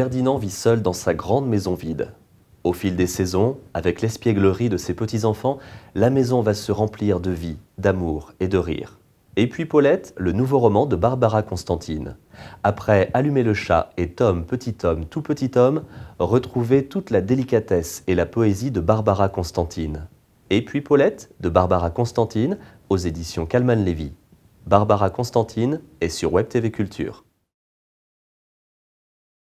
Ferdinand vit seul dans sa grande maison vide. Au fil des saisons, avec l'espièglerie de ses petits-enfants, la maison va se remplir de vie, d'amour et de rire. Et puis Paulette, le nouveau roman de Barbara Constantine. Après Allumer le chat et Tom, petit homme, tout petit homme, retrouvez toute la délicatesse et la poésie de Barbara Constantine. Et puis Paulette, de Barbara Constantine, aux éditions Calman Lévy. Barbara Constantine est sur Web TV Culture.